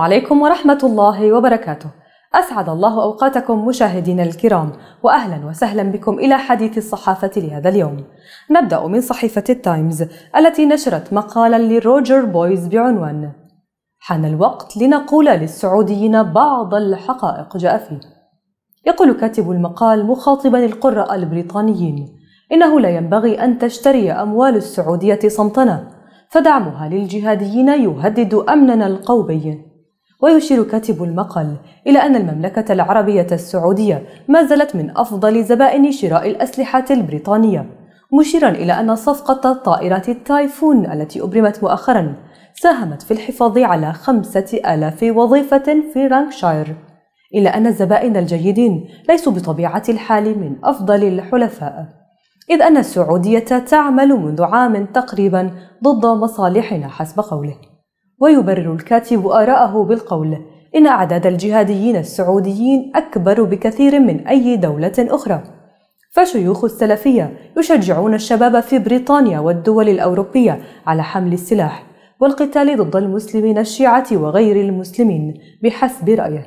عليكم ورحمة الله وبركاته. أسعد الله أوقاتكم مشاهدينا الكرام وأهلا وسهلا بكم إلى حديث الصحافة لهذا اليوم. نبدأ من صحيفة التايمز التي نشرت مقالا لروجر بويز بعنوان: حان الوقت لنقول للسعوديين بعض الحقائق جاء فيه. يقول كاتب المقال مخاطبا القراء البريطانيين: إنه لا ينبغي أن تشتري أموال السعودية صمتنا. فدعمها للجهاديين يهدد امننا القومي ويشير كاتب المقال إلى أن المملكة العربية السعودية ما زالت من أفضل زبائن شراء الأسلحة البريطانية مشيرا إلى أن صفقة طائرات التايفون التي أبرمت مؤخرا ساهمت في الحفاظ على خمسة آلاف وظيفة في رانكشاير إلا أن الزبائن الجيدين ليسوا بطبيعة الحال من أفضل الحلفاء إذ أن السعودية تعمل منذ عام تقريبا ضد مصالحنا حسب قوله ويبرر الكاتب آراءه بالقول إن أعداد الجهاديين السعوديين أكبر بكثير من أي دولة أخرى فشيوخ السلفية يشجعون الشباب في بريطانيا والدول الأوروبية على حمل السلاح والقتال ضد المسلمين الشيعة وغير المسلمين بحسب رأيه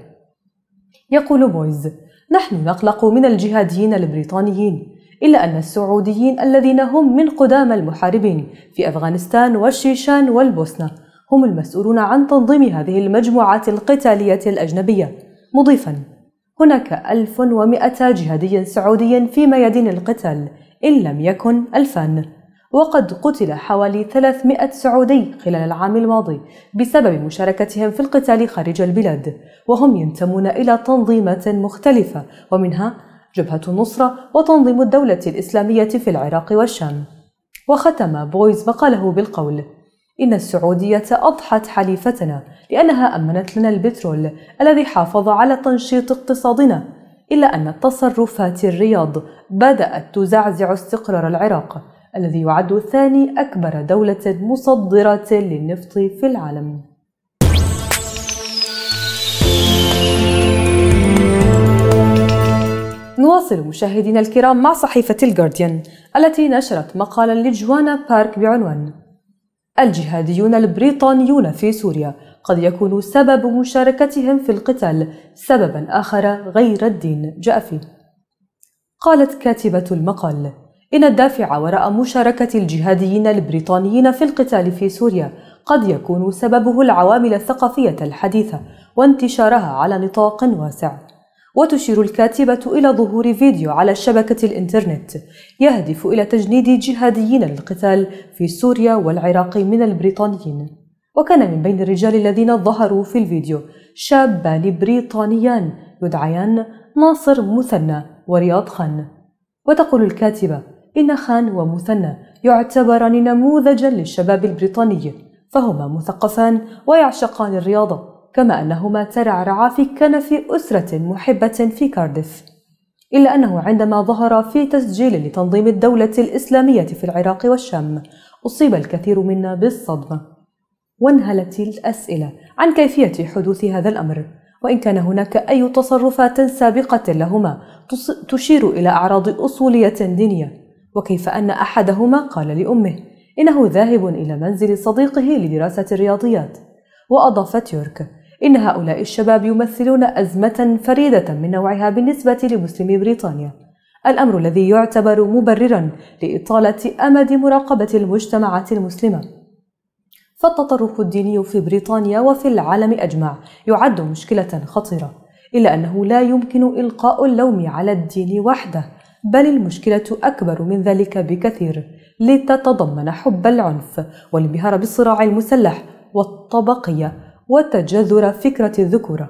يقول بويز نحن نقلق من الجهاديين البريطانيين إلا أن السعوديين الذين هم من قدام المحاربين في أفغانستان والشيشان والبوسنة هم المسؤولون عن تنظيم هذه المجموعات القتالية الأجنبية مضيفا هناك 1100 جهادي سعودي في ميادين القتال إن لم يكن 2000 وقد قتل حوالي 300 سعودي خلال العام الماضي بسبب مشاركتهم في القتال خارج البلاد وهم ينتمون إلى تنظيمات مختلفة ومنها جبهة النصرة وتنظيم الدولة الإسلامية في العراق والشام وختم بويز مقاله بالقول إن السعودية أضحت حليفتنا لأنها أمنت لنا البترول الذي حافظ على تنشيط اقتصادنا إلا أن التصرفات الرياض بدأت تزعزع استقرار العراق الذي يعد ثاني أكبر دولة مصدرة للنفط في العالم نواصل مشاهدينا الكرام مع صحيفة الجارديان التي نشرت مقالا لجوانا بارك بعنوان الجهاديون البريطانيون في سوريا قد يكون سبب مشاركتهم في القتال سببا آخر غير الدين جاء فيه قالت كاتبة المقال إن الدافع وراء مشاركة الجهاديين البريطانيين في القتال في سوريا قد يكون سببه العوامل الثقافية الحديثة وانتشارها على نطاق واسع وتشير الكاتبة إلى ظهور فيديو على شبكة الإنترنت يهدف إلى تجنيد جهاديين للقتال في سوريا والعراق من البريطانيين وكان من بين الرجال الذين ظهروا في الفيديو شابان بريطانيان يدعيان ناصر مثنى ورياض خان وتقول الكاتبة إن خان ومثنى يعتبران نموذجا للشباب البريطاني فهما مثقفان ويعشقان الرياضة كما أنهما ترعرعا في كنف أسرة محبة في كارديف إلا أنه عندما ظهر في تسجيل لتنظيم الدولة الإسلامية في العراق والشام أصيب الكثير منا بالصدمة وانهلت الأسئلة عن كيفية حدوث هذا الأمر وإن كان هناك أي تصرفات سابقة لهما تشير إلى أعراض أصولية دينية وكيف أن أحدهما قال لأمه إنه ذاهب إلى منزل صديقه لدراسة الرياضيات وأضاف تيورك إن هؤلاء الشباب يمثلون أزمة فريدة من نوعها بالنسبة لمسلمي بريطانيا الأمر الذي يعتبر مبررا لإطالة أمد مراقبة المجتمعات المسلمة فالتطرف الديني في بريطانيا وفي العالم أجمع يعد مشكلة خطيرة إلا أنه لا يمكن إلقاء اللوم على الدين وحده بل المشكلة أكبر من ذلك بكثير لتتضمن حب العنف والانبهار بالصراع المسلح والطبقية وتجذر فكرة الذكورة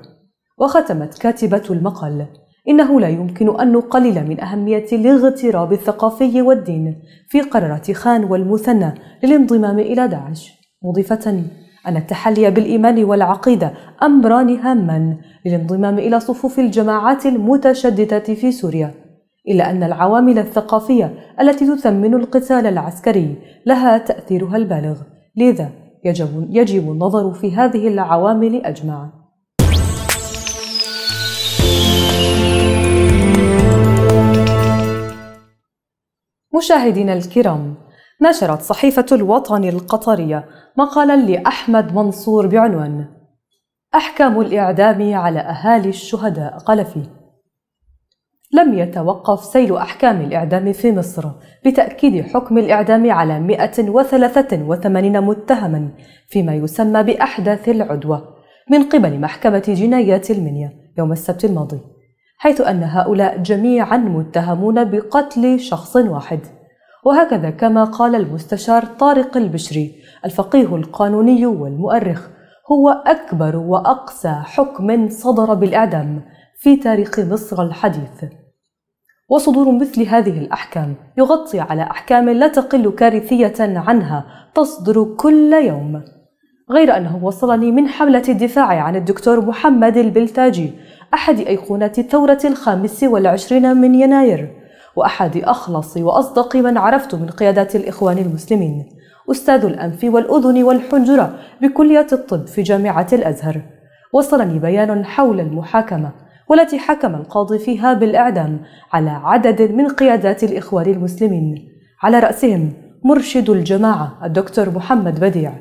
وختمت كاتبة المقال إنه لا يمكن أن نقلل من أهمية الاغتراب الثقافي والدين في قرارات خان والمثنى للانضمام إلى داعش مضيفة أن التحلي بالإيمان والعقيدة أمران هامان للانضمام إلى صفوف الجماعات المتشددة في سوريا إلا أن العوامل الثقافية التي تثمن القتال العسكري لها تأثيرها البالغ لذا يجب, يجب النظر في هذه العوامل أجمع مشاهدينا الكرام نشرت صحيفة الوطن القطرية مقالا لأحمد منصور بعنوان أحكام الإعدام على أهالي الشهداء قال فيه لم يتوقف سيل أحكام الإعدام في مصر بتأكيد حكم الإعدام على 183 متهما فيما يسمى بأحداث العدوى من قبل محكمة جنايات المنيا يوم السبت الماضي حيث أن هؤلاء جميعا متهمون بقتل شخص واحد وهكذا كما قال المستشار طارق البشري الفقيه القانوني والمؤرخ هو أكبر وأقسى حكم صدر بالإعدام في تاريخ مصر الحديث وصدور مثل هذه الأحكام يغطي على أحكام لا تقل كارثية عنها تصدر كل يوم غير أنه وصلني من حملة الدفاع عن الدكتور محمد البلتاجي أحد أيقونات الثورة الخامس والعشرين من يناير وأحد أخلص وأصدق من عرفت من قيادات الإخوان المسلمين أستاذ الأنف والأذن والحنجرة بكلية الطب في جامعة الأزهر وصلني بيان حول المحاكمة والتي حكم القاضي فيها بالإعدام على عدد من قيادات الإخوان المسلمين على رأسهم مرشد الجماعة الدكتور محمد بديع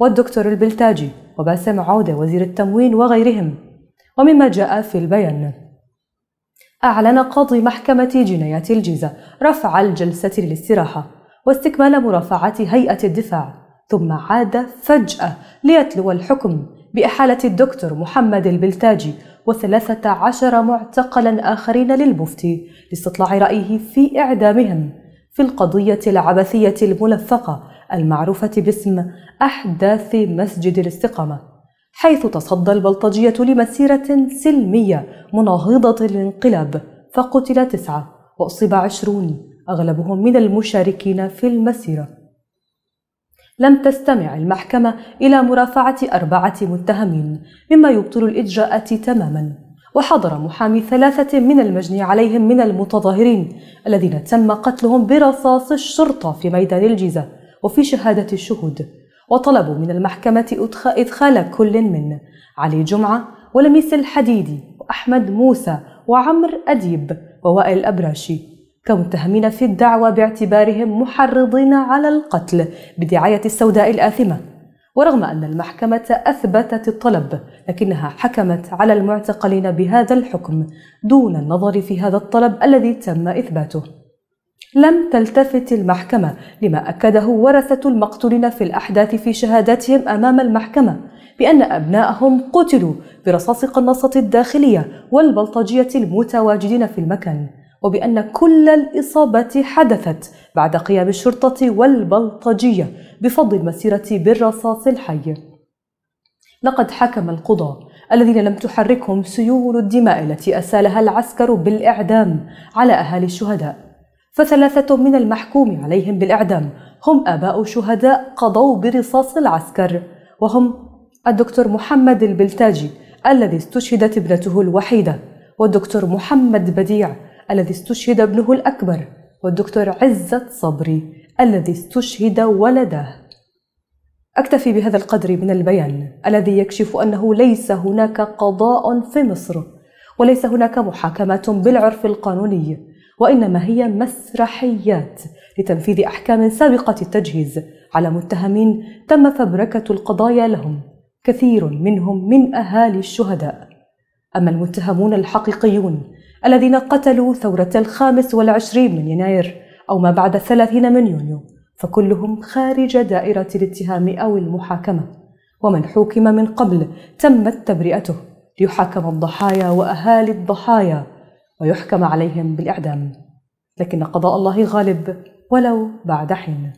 والدكتور البلتاجي وباسم عودة وزير التموين وغيرهم ومما جاء في البيان أعلن قاضي محكمة جنايات الجيزة رفع الجلسة للاستراحة واستكمال مرافعة هيئة الدفاع ثم عاد فجأة ليتلو الحكم بإحالة الدكتور محمد البلتاجي وثلاثة عشر معتقلا آخرين للمفتي لاستطلاع رأيه في إعدامهم في القضية العبثية الملفقة المعروفة باسم أحداث مسجد الاستقامة حيث تصدى البلطجية لمسيرة سلمية مناهضة للانقلاب فقتل تسعة وأصيب عشرون أغلبهم من المشاركين في المسيرة لم تستمع المحكمة إلى مرافعة أربعة متهمين مما يبطل الإجراءات تماما وحضر محامي ثلاثة من المجني عليهم من المتظاهرين الذين تم قتلهم برصاص الشرطة في ميدان الجيزة وفي شهادة الشهود وطلبوا من المحكمة إدخال كل من علي جمعة ولميس الحديدي وأحمد موسى وعمر أديب ووائل الأبراشي كمتهمين في الدعوى باعتبارهم محرضين على القتل بدعاية السوداء الآثمة ورغم أن المحكمة أثبتت الطلب لكنها حكمت على المعتقلين بهذا الحكم دون النظر في هذا الطلب الذي تم إثباته لم تلتفت المحكمة لما أكده ورثة المقتولين في الأحداث في شهاداتهم أمام المحكمة بأن أبنائهم قتلوا برصاص قناصة الداخلية والبلطجية المتواجدين في المكان وبأن كل الإصابات حدثت بعد قيام الشرطة والبلطجية بفض المسيرة بالرصاص الحي لقد حكم القضاء الذين لم تحركهم سيول الدماء التي أسالها العسكر بالإعدام على أهالي الشهداء فثلاثة من المحكوم عليهم بالإعدام هم آباء شهداء قضوا برصاص العسكر وهم الدكتور محمد البلتاجي الذي استشهدت ابنته الوحيدة والدكتور محمد بديع الذي استشهد ابنه الأكبر والدكتور عزت صبري الذي استشهد ولده أكتفي بهذا القدر من البيان الذي يكشف أنه ليس هناك قضاء في مصر وليس هناك محاكمات بالعرف القانوني وإنما هي مسرحيات لتنفيذ أحكام سابقة التجهيز على متهمين تم فبركة القضايا لهم كثير منهم من أهالي الشهداء أما المتهمون الحقيقيون الذين قتلوا ثورة الخامس والعشرين من يناير أو ما بعد الثلاثين من يونيو فكلهم خارج دائرة الاتهام أو المحاكمة ومن حوكم من قبل تمت تبرئته ليحاكم الضحايا وأهالي الضحايا ويحكم عليهم بالإعدام لكن قضاء الله غالب ولو بعد حين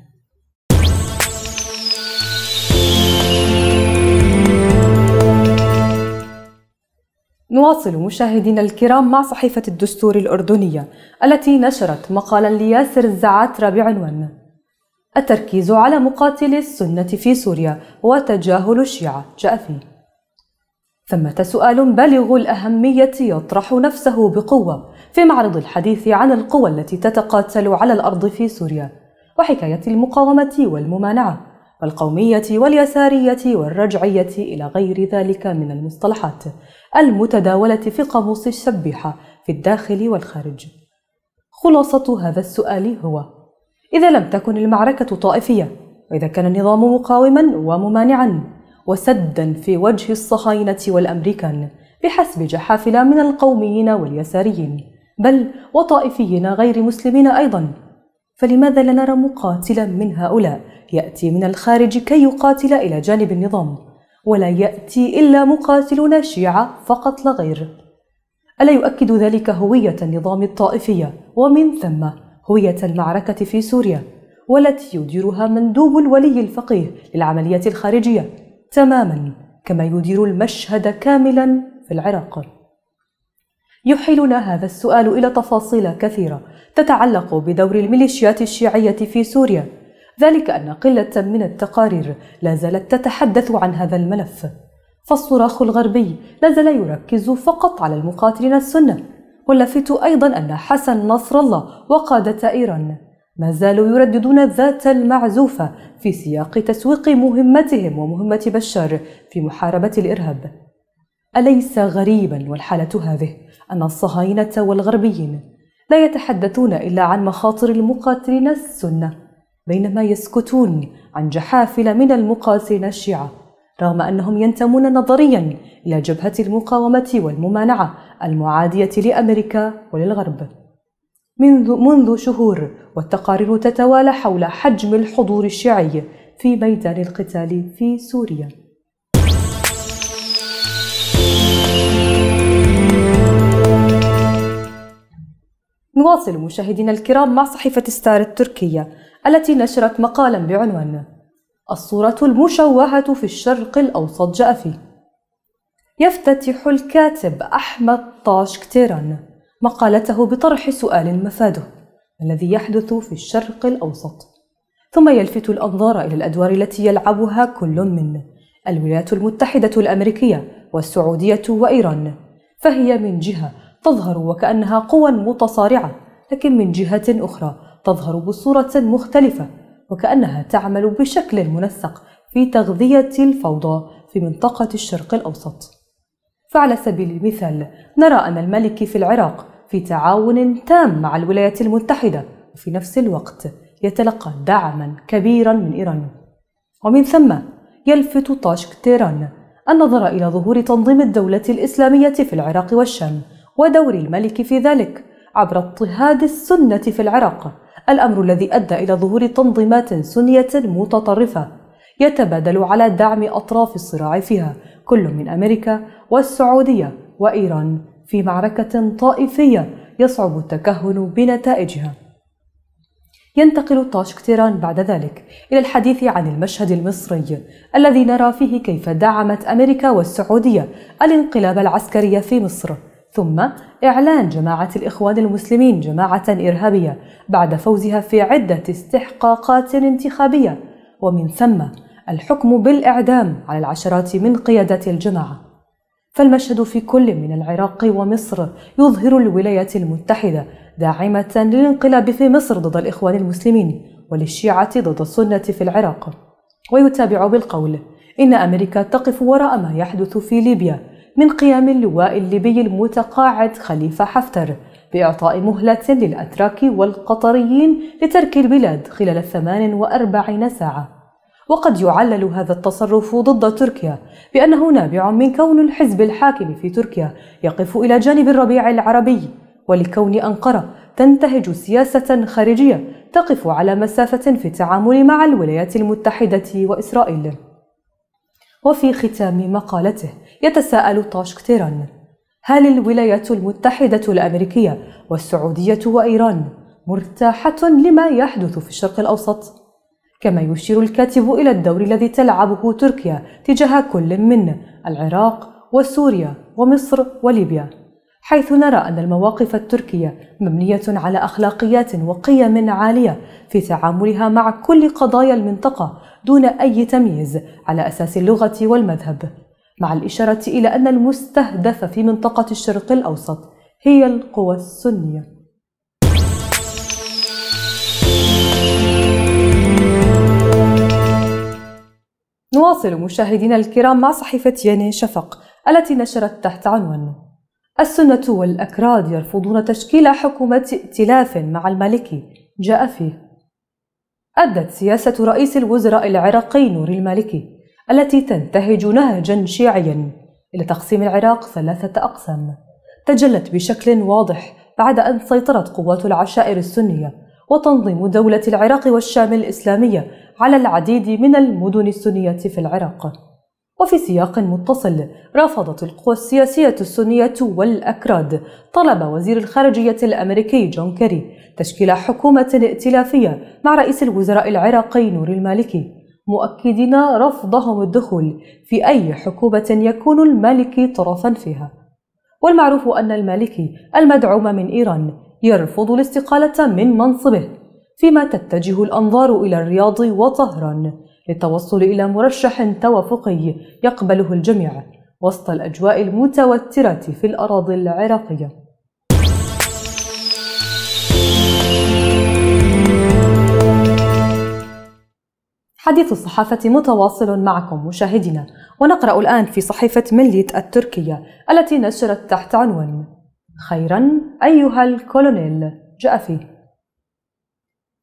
نواصل مشاهدينا الكرام مع صحيفة الدستور الأردنية التي نشرت مقالا لياسر الزعاترة بعنوان التركيز على مقاتلي السنة في سوريا وتجاهل الشيعة جاء فيه ثمة سؤال بالغ الأهمية يطرح نفسه بقوة في معرض الحديث عن القوى التي تتقاتل على الأرض في سوريا وحكاية المقاومة والممانعة والقومية واليسارية والرجعية إلى غير ذلك من المصطلحات المتداولة في قاموس الشبيحة في الداخل والخارج. خلاصة هذا السؤال هو: إذا لم تكن المعركة طائفية، وإذا كان النظام مقاوما وممانعا، وسدا في وجه الصهاينة والأمريكان بحسب جحافل من القوميين واليساريين، بل وطائفيين غير مسلمين أيضا، فلماذا لا نرى مقاتلا من هؤلاء يأتي من الخارج كي يقاتل إلى جانب النظام ولا يأتي إلا مقاتلون شيعة فقط لا غير ألا يؤكد ذلك هوية النظام الطائفية ومن ثم هوية المعركة في سوريا والتي يديرها مندوب الولي الفقيه للعمليات الخارجية تماما كما يدير المشهد كاملا في العراق يحيلنا هذا السؤال إلى تفاصيل كثيرة تتعلق بدور الميليشيات الشيعية في سوريا ذلك أن قلة من التقارير لا زالت تتحدث عن هذا الملف فالصراخ الغربي لا زال يركز فقط على المقاتلين السنة واللافت أيضا أن حسن نصر الله وقادة إيران ما زالوا يرددون ذات المعزوفة في سياق تسويق مهمتهم ومهمة بشار في محاربة الإرهاب أليس غريبا والحالة هذه؟ أن الصهاينة والغربيين لا يتحدثون إلا عن مخاطر المقاتلين السنة بينما يسكتون عن جحافل من المقاتلين الشيعة رغم أنهم ينتمون نظريا إلى جبهة المقاومة والممانعة المعادية لأمريكا وللغرب منذ, منذ شهور والتقارير تتوالى حول حجم الحضور الشيعي في ميدان القتال في سوريا نواصل مشاهدينا الكرام مع صحيفة ستار التركية التي نشرت مقالا بعنوان الصورة المشوهة في الشرق الأوسط جأفي يفتتح الكاتب أحمد طاش كتيران مقالته بطرح سؤال مفاده الذي يحدث في الشرق الأوسط ثم يلفت الأنظار إلى الأدوار التي يلعبها كل من الولايات المتحدة الأمريكية والسعودية وإيران فهي من جهة تظهر وكأنها قوى متصارعة لكن من جهة أخرى تظهر بصورة مختلفة وكأنها تعمل بشكل منسق في تغذية الفوضى في منطقة الشرق الأوسط فعلى سبيل المثال نرى أن الملك في العراق في تعاون تام مع الولايات المتحدة وفي نفس الوقت يتلقى دعما كبيرا من إيران ومن ثم يلفت طاشك تيران النظر إلى ظهور تنظيم الدولة الإسلامية في العراق والشام ودور الملك في ذلك عبر اضطهاد السنة في العراق الأمر الذي أدى إلى ظهور تنظيمات سنية متطرفة يتبادل على دعم أطراف الصراع فيها كل من أمريكا والسعودية وإيران في معركة طائفية يصعب التكهن بنتائجها ينتقل طاشق بعد ذلك إلى الحديث عن المشهد المصري الذي نرى فيه كيف دعمت أمريكا والسعودية الانقلاب العسكري في مصر ثم إعلان جماعة الإخوان المسلمين جماعة إرهابية بعد فوزها في عدة استحقاقات انتخابية ومن ثم الحكم بالإعدام على العشرات من قيادة الجماعة فالمشهد في كل من العراق ومصر يظهر الولايات المتحدة داعمة للانقلاب في مصر ضد الإخوان المسلمين وللشيعة ضد السنة في العراق ويتابع بالقول إن أمريكا تقف وراء ما يحدث في ليبيا من قيام اللواء الليبي المتقاعد خليفة حفتر بإعطاء مهلة للأتراك والقطريين لترك البلاد خلال 48 ساعة وقد يعلل هذا التصرف ضد تركيا بأنه نابع من كون الحزب الحاكم في تركيا يقف إلى جانب الربيع العربي ولكون أنقرة تنتهج سياسة خارجية تقف على مسافة في التعامل مع الولايات المتحدة وإسرائيل وفي ختام مقالته يتساءل طاش كتيرا هل الولايات المتحدة الأمريكية والسعودية وإيران مرتاحة لما يحدث في الشرق الأوسط؟ كما يشير الكاتب إلى الدور الذي تلعبه تركيا تجاه كل من العراق وسوريا ومصر وليبيا حيث نرى أن المواقف التركية مبنية على أخلاقيات وقيم عالية في تعاملها مع كل قضايا المنطقة دون أي تمييز على أساس اللغة والمذهب، مع الإشارة إلى أن المستهدف في منطقة الشرق الأوسط هي القوى السنيه نواصل مشاهدينا الكرام مع صحيفة ياني شفق التي نشرت تحت عنوان السنة والأكراد يرفضون تشكيل حكومة ائتلاف مع المالكي جاء فيه أدت سياسة رئيس الوزراء العراقي نور المالكي التي تنتهج نهجا شيعيا إلى تقسيم العراق ثلاثة أقسام تجلت بشكل واضح بعد أن سيطرت قوات العشائر السنية وتنظيم دولة العراق والشام الإسلامية على العديد من المدن السنية في العراق وفي سياق متصل رفضت القوى السياسية السنية والأكراد طلب وزير الخارجية الأمريكي جون كيري تشكيل حكومة ائتلافية مع رئيس الوزراء العراقي نور المالكي مؤكدين رفضهم الدخول في أي حكومة يكون المالكي طرفا فيها والمعروف أن المالكي المدعوم من إيران يرفض الاستقالة من منصبه فيما تتجه الأنظار إلى الرياض وطهران للتوصل إلى مرشح توافقي يقبله الجميع وسط الأجواء المتوترة في الأراضي العراقية حديث الصحافة متواصل معكم مشاهدينا ونقرأ الآن في صحيفة مليت التركية التي نشرت تحت عنوان خيرا أيها الكولونيل جاء فيه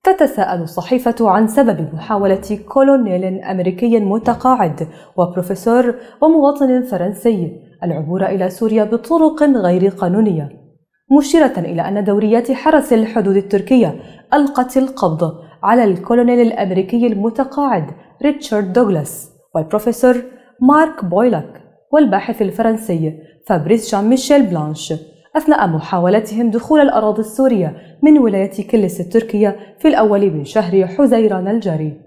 تتساءل الصحيفة عن سبب محاولة كولونيل أمريكي متقاعد وبروفيسور ومواطن فرنسي العبور إلى سوريا بطرق غير قانونية مشيرة إلى أن دوريات حرس الحدود التركية ألقت القبض على الكولونيل الأمريكي المتقاعد ريتشارد دوغلاس والبروفيسور مارك بويلك والباحث الفرنسي فابريس جان ميشيل بلانش أثناء محاولتهم دخول الأراضي السورية من ولاية كلس التركية في الأول من شهر حزيران الجاري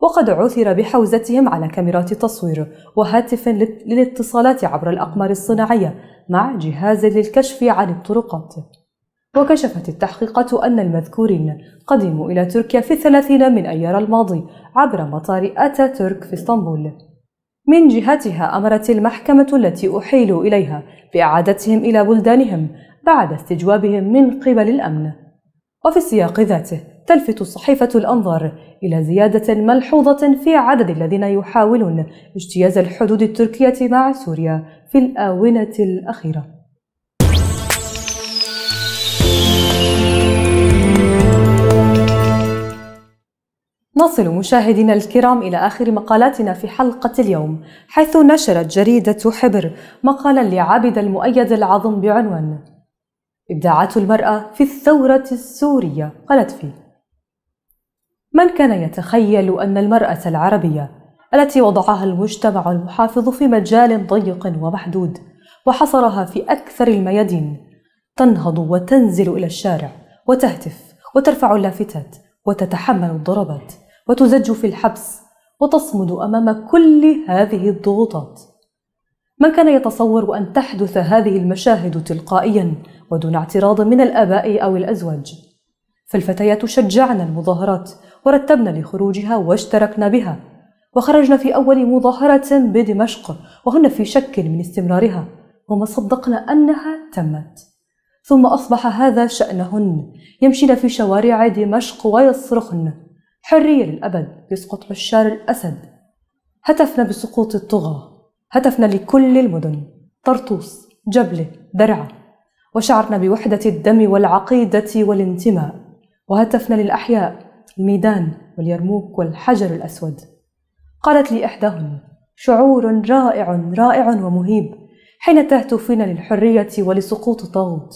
وقد عثر بحوزتهم على كاميرات تصوير وهاتف للاتصالات عبر الأقمار الصناعية مع جهاز للكشف عن الطرقات وكشفت التحقيقات أن المذكورين قدموا إلى تركيا في الثلاثين من أيار الماضي عبر مطار أتاتورك في اسطنبول من جهتها أمرت المحكمة التي أحيلوا إليها بإعادتهم إلى بلدانهم بعد استجوابهم من قبل الأمن. وفي السياق ذاته تلفت الصحيفة الأنظار إلى زيادة ملحوظة في عدد الذين يحاولون اجتياز الحدود التركية مع سوريا في الآونة الأخيرة. نصل مشاهدينا الكرام إلى آخر مقالاتنا في حلقة اليوم حيث نشرت جريدة حبر مقالا لعابد المؤيد العظم بعنوان إبداعات المرأة في الثورة السورية قالت فيه من كان يتخيل أن المرأة العربية التي وضعها المجتمع المحافظ في مجال ضيق ومحدود وحصرها في أكثر الميادين تنهض وتنزل إلى الشارع وتهتف وترفع اللافتات وتتحمل الضربات وتزج في الحبس وتصمد امام كل هذه الضغوطات من كان يتصور ان تحدث هذه المشاهد تلقائيا ودون اعتراض من الاباء او الازواج فالفتيات شجعن المظاهرات ورتبن لخروجها واشتركن بها وخرجن في اول مظاهره بدمشق وهن في شك من استمرارها وما صدقن انها تمت ثم اصبح هذا شانهن يمشين في شوارع دمشق ويصرخن حرية للأبد يسقط عشار الأسد هتفنا بسقوط الطغاة هتفنا لكل المدن طرطوس جبلة درعا وشعرنا بوحدة الدم والعقيدة والانتماء وهتفنا للأحياء الميدان واليرموك والحجر الأسود قالت لي إحداهن شعور رائع رائع ومهيب حين تهتفين للحرية ولسقوط الطاغوت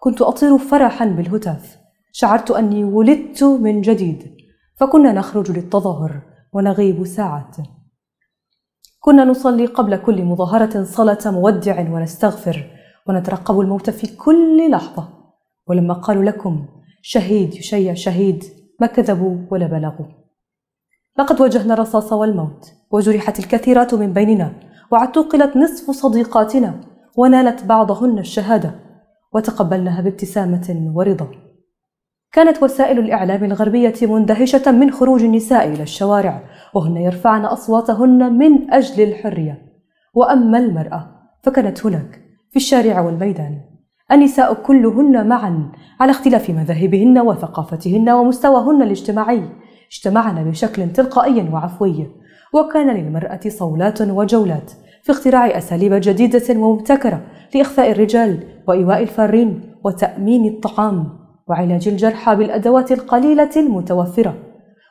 كنت أطير فرحا بالهتاف شعرت أني ولدت من جديد فكنا نخرج للتظاهر ونغيب ساعات كنا نصلي قبل كل مظاهرة صلاة مودع ونستغفر ونترقب الموت في كل لحظة ولما قالوا لكم شهيد يشيع شهيد ما كذبوا ولا بلغوا لقد واجهنا الرصاص والموت وجرحت الكثيرات من بيننا واعتقلت نصف صديقاتنا ونالت بعضهن الشهادة وتقبلناها بابتسامة ورضا كانت وسائل الإعلام الغربية مندهشة من خروج النساء إلى الشوارع وهن يرفعن أصواتهن من أجل الحرية وأما المرأة فكانت هناك في الشارع والميدان النساء كلهن معا على اختلاف مذاهبهن وثقافتهن ومستواهن الاجتماعي اجتمعن بشكل تلقائي وعفوي وكان للمرأة صولات وجولات في اختراع أساليب جديدة ومبتكرة لإخفاء الرجال وإيواء الفارين وتأمين الطعام وعلاج الجرحى بالأدوات القليلة المتوفرة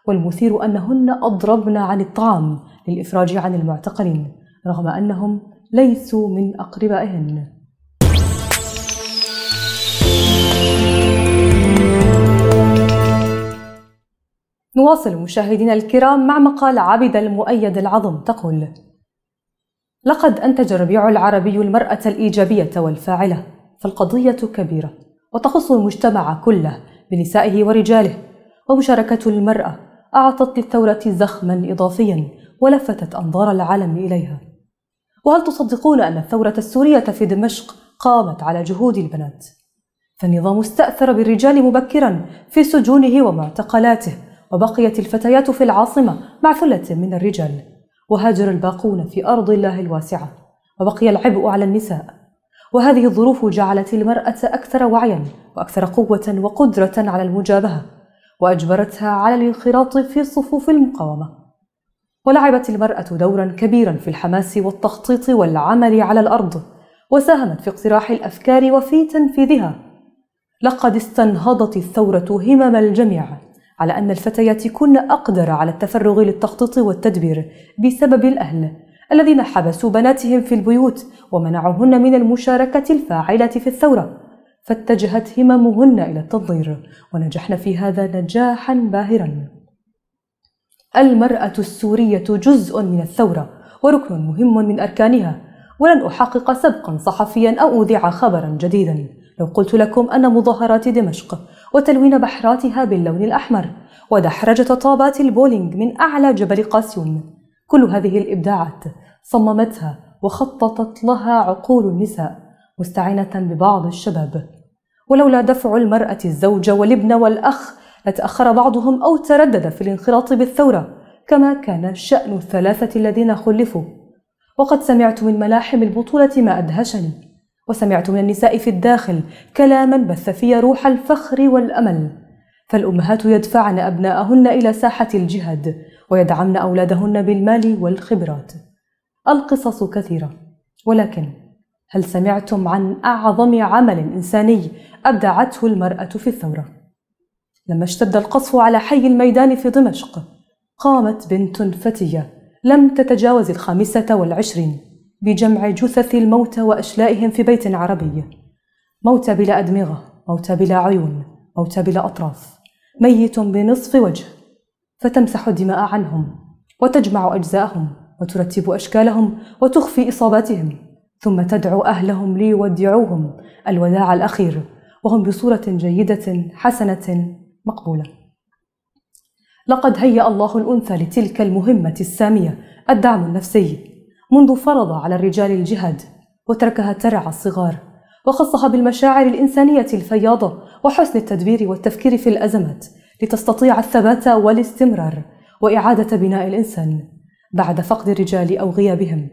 والمثير أنهن أضربن عن الطعام للإفراج عن المعتقلين رغم أنهم ليسوا من أقربائهن نواصل مشاهدينا الكرام مع مقال عبد المؤيد العظم تقول لقد أنتج الربيع العربي المرأة الإيجابية والفاعلة فالقضية كبيرة وتخص المجتمع كله بنسائه ورجاله ومشاركة المرأة أعطت للثورة زخما إضافيا ولفتت أنظار العالم إليها وهل تصدقون أن الثورة السورية في دمشق قامت على جهود البنات؟ فالنظام استأثر بالرجال مبكرا في سجونه ومعتقلاته وبقيت الفتيات في العاصمة مع ثلة من الرجال وهاجر الباقون في أرض الله الواسعة وبقي العبء على النساء وهذه الظروف جعلت المرأة أكثر وعيا وأكثر قوة وقدرة على المجابهة وأجبرتها على الانخراط في صفوف المقاومة ولعبت المرأة دورا كبيرا في الحماس والتخطيط والعمل على الأرض وساهمت في اقتراح الأفكار وفي تنفيذها لقد استنهضت الثورة همم الجميع على أن الفتيات كن أقدر على التفرغ للتخطيط والتدبير بسبب الأهل الذين حبسوا بناتهم في البيوت ومنعوهن من المشاركة الفاعلة في الثورة فاتجهت هممهن إلى التنظير ونجحن في هذا نجاحا باهرا المرأة السورية جزء من الثورة وركن مهم من أركانها ولن أحقق سبقا صحفيا أو أذيع خبرا جديدا لو قلت لكم أن مظاهرات دمشق وتلوين بحراتها باللون الأحمر ودحرجة طابات البولينج من أعلى جبل قاسيون كل هذه الإبداعات صممتها وخططت لها عقول النساء مستعينة ببعض الشباب ولولا دفع المرأة الزوجة والابن والأخ لتأخر بعضهم أو تردد في الانخراط بالثورة كما كان شأن الثلاثة الذين خلفوا وقد سمعت من ملاحم البطولة ما أدهشني وسمعت من النساء في الداخل كلاما بث في روح الفخر والأمل فالأمهات يدفعن أبناءهن إلى ساحة الجهاد ويدعمن أولادهن بالمال والخبرات. القصص كثيرة، ولكن هل سمعتم عن أعظم عمل إنساني أبدعته المرأة في الثورة؟ لما اشتد القصف على حي الميدان في دمشق، قامت بنت فتية لم تتجاوز الخامسة والعشرين بجمع جثث الموتى وأشلائهم في بيت عربي. موتى بلا أدمغة، موتى بلا عيون، موتى بلا أطراف، ميت بنصف وجه، فتمسح الدماء عنهم وتجمع أجزاءهم وترتب أشكالهم وتخفي إصاباتهم ثم تدعو أهلهم ليودعوهم الوداع الأخير وهم بصورة جيدة حسنة مقبولة لقد هيأ الله الأنثى لتلك المهمة السامية الدعم النفسي منذ فرض على الرجال الجهاد وتركها ترعى الصغار وخصها بالمشاعر الإنسانية الفياضة وحسن التدبير والتفكير في الأزمات لتستطيع الثبات والاستمرار وإعادة بناء الإنسان بعد فقد الرجال أو غيابهم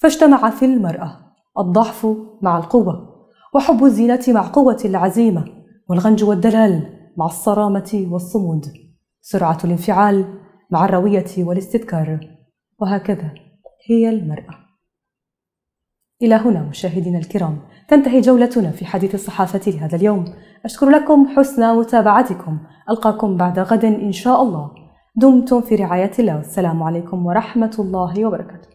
فاجتمع في المرأة الضعف مع القوة وحب الزينة مع قوة العزيمة والغنج والدلال مع الصرامة والصمود سرعة الانفعال مع الروية والاستذكار وهكذا هي المرأة إلى هنا مشاهدينا الكرام تنتهي جولتنا في حديث الصحافة لهذا اليوم أشكر لكم حسن متابعتكم ألقاكم بعد غد إن شاء الله دمتم في رعاية الله والسلام عليكم ورحمة الله وبركاته